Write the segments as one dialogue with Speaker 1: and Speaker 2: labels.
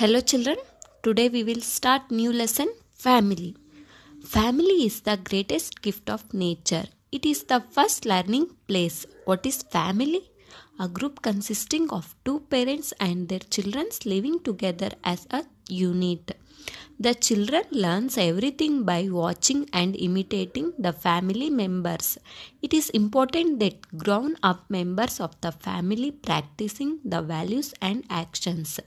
Speaker 1: Hello children, today we will start new lesson family. Family is the greatest gift of nature. It is the first learning place. What is family? a group consisting of two parents and their children living together as a unit. The children learns everything by watching and imitating the family members. It is important that grown up members of the family practicing the values and actions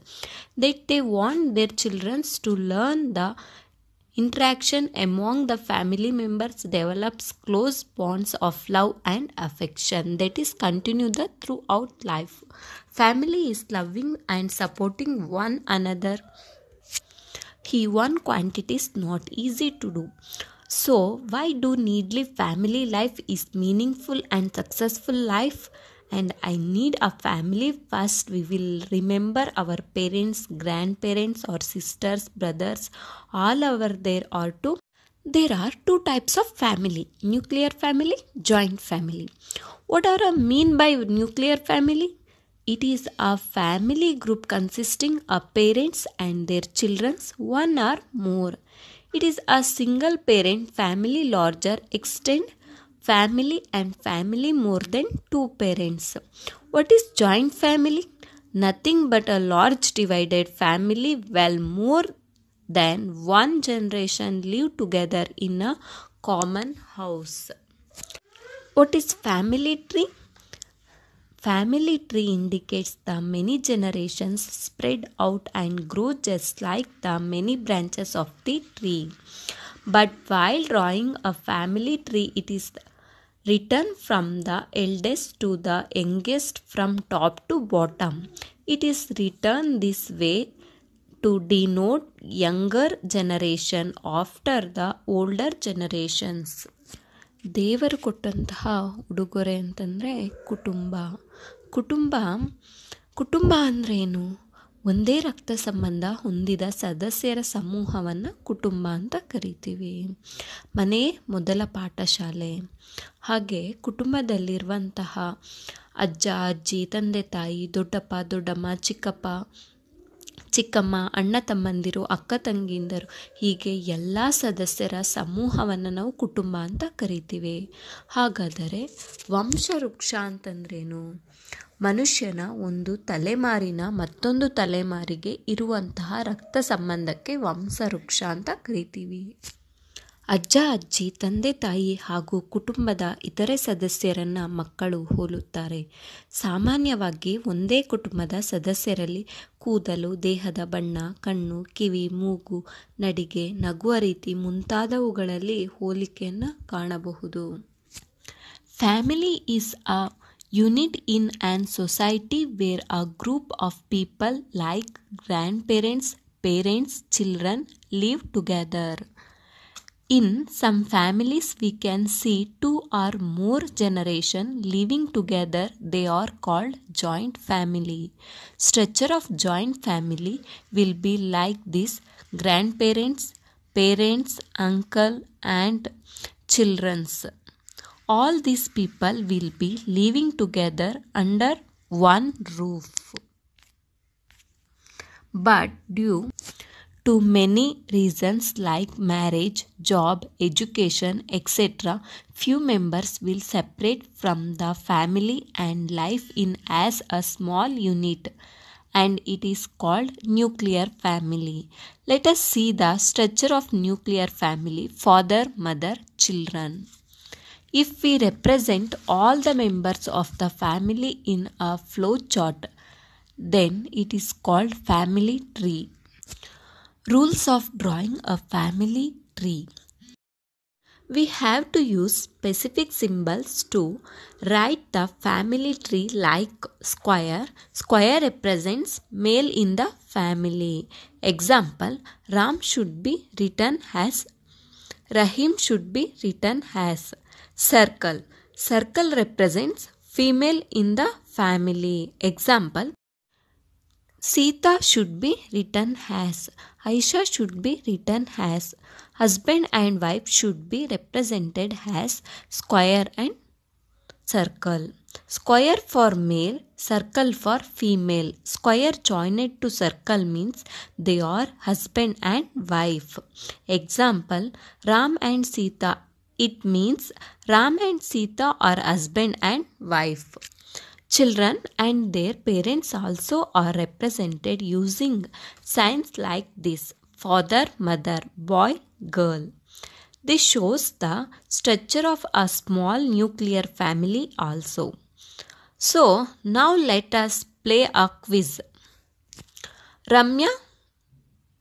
Speaker 1: that they want their children to learn the Interaction among the family members develops close bonds of love and affection that is continued throughout life. Family is loving and supporting one another. He one quantity is not easy to do. So, why do needly family life is meaningful and successful life? and I need a family first, we will remember our parents, grandparents, or sisters, brothers, all over there are two. There are two types of family nuclear family, joint family. What are I mean by nuclear family? It is a family group consisting of parents and their children, one or more. It is a single parent family larger extent family and family more than two parents. What is joint family? Nothing but a large divided family well more than one generation live together in a common house. What is family tree? Family tree indicates the many generations spread out and grow just like the many branches of the tree. But while drawing a family tree, it is written from the eldest to the youngest, from top to bottom. It is written this way to denote younger generation after the older generations. ದೇವರು ಕೊಟ್ಟಂತಹ ಉಡುಗೊರೆ ಅಂತಂದರೆ ಕುಟುಂಬ ಕುಟುಂಬ ಕುಟುಂಬ ಅಂದರೆ ಏನು ಒಂದೇ ರಕ್ತ ಸಂಬಂಧ ಹೊಂದಿದ ಸದಸ್ಯರ ಸಮೂಹವನ್ನು ಕುಟುಂಬ ಅಂತ ಕರಿತೀವಿ ಮನೆ ಮೊದಲ ಪಾಠಶಾಲೆ ಹಾಗೆ ಕುಟುಂಬದಲ್ಲಿರುವಂತಹ ಅಜ್ಜ ಅಜ್ಜಿ ತಂದೆ ತಾಯಿ ದೊಡ್ಡಪ್ಪ ದೊಡ್ಡಮ್ಮ ಚಿಕ್ಕಪ್ಪ ಚಿಕ್ಕಮ್ಮ ಅಣ್ಣ ತಮ್ಮಂದಿರು ಅಕ್ಕ ತಂಗಿಂದರು ಹೀಗೆ ಎಲ್ಲ ಸದಸ್ಯರ ಸಮೂಹವನ್ನು ನಾವು ಕುಟುಂಬ ಅಂತ ಕರಿತೀವಿ ಹಾಗಾದರೆ ವಂಶವೃಕ್ಷ ಅಂತಂದ್ರೇನು ಮನುಷ್ಯನ ಒಂದು ತಲೆಮಾರಿನ ಮತ್ತೊಂದು ತಲೆಮಾರಿಗೆ ಇರುವಂತಹ ರಕ್ತ ಸಂಬಂಧಕ್ಕೆ ವಂಶವೃಕ್ಷ ಅಂತ ಕರಿತೀವಿ ಅಜ್ಜ ಅಜ್ಜಿ ತಂದೆ ತಾಯಿ ಹಾಗೂ ಕುಟುಂಬದ ಇತರೆ ಸದಸ್ಯರನ್ನು ಮಕ್ಕಳು ಹೋಲುತ್ತಾರೆ ಸಾಮಾನ್ಯವಾಗಿ ಒಂದೇ ಕುಟುಂಬದ ಸದಸ್ಯರಲ್ಲಿ ಕೂದಲು ದೇಹದ ಬಣ್ಣ ಕಣ್ಣು ಕಿವಿ ಮೂಗು ನಡಿಗೆ ನಗುವ ರೀತಿ ಮುಂತಾದವುಗಳಲ್ಲಿ ಹೋಲಿಕೆಯನ್ನು ಕಾಣಬಹುದು family is a unit in an society where a group of people like grandparents parents children live together In some families we can see two or more generation living together they are called joint family. Structure of joint family will be like this grandparents, parents, uncle and children's. All these people will be living together under one roof. But due to many reasons like marriage, job, education, etc., few members will separate from the family and life in as a small unit and it is called nuclear family. Let us see the structure of nuclear family father, mother, children. If we represent all the members of the family in a flow chart, then it is called family tree. Rules of drawing a family tree. We have to use specific symbols to write the family tree like square. Square represents male in the family. Example Ram should be written as Rahim should be written as circle. Circle represents female in the family. Example Sita should be written as, Aisha should be written as, husband and wife should be represented as square and circle. Square for male, circle for female. Square joined to circle means they are husband and wife. Example Ram and Sita. It means Ram and Sita are husband and wife. Children and their parents also are represented using signs like this father, mother, boy, girl. This shows the structure of a small nuclear family also. So, now let us play a quiz. Ramya,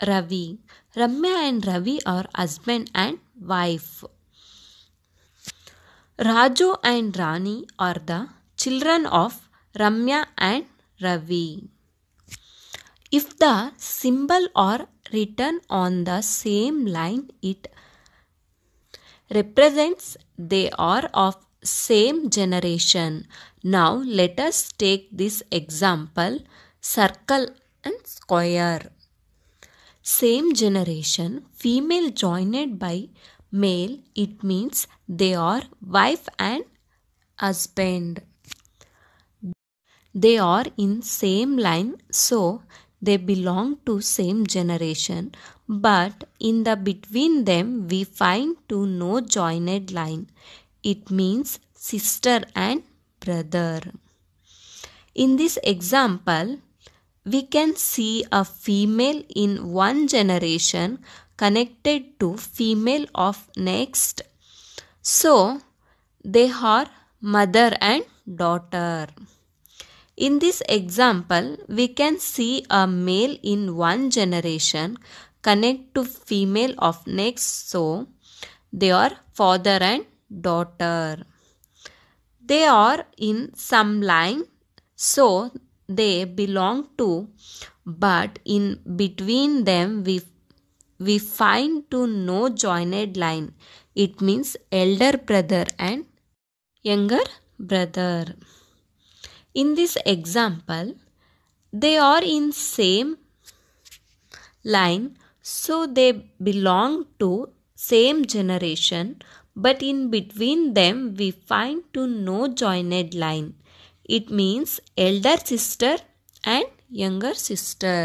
Speaker 1: Ravi. Ramya and Ravi are husband and wife. Raju and Rani are the children of Ramya and Ravi. If the symbol are written on the same line, it represents they are of same generation. Now let us take this example circle and square. Same generation, female joined by male, it means they are wife and husband they are in same line so they belong to same generation but in the between them we find to no joined line it means sister and brother in this example we can see a female in one generation connected to female of next so they are mother and daughter in this example, we can see a male in one generation connect to female of next so they are father and daughter. They are in some line so they belong to but in between them we we find to no joined line. It means elder brother and younger brother in this example they are in same line so they belong to same generation but in between them we find to no joined line it means elder sister and younger sister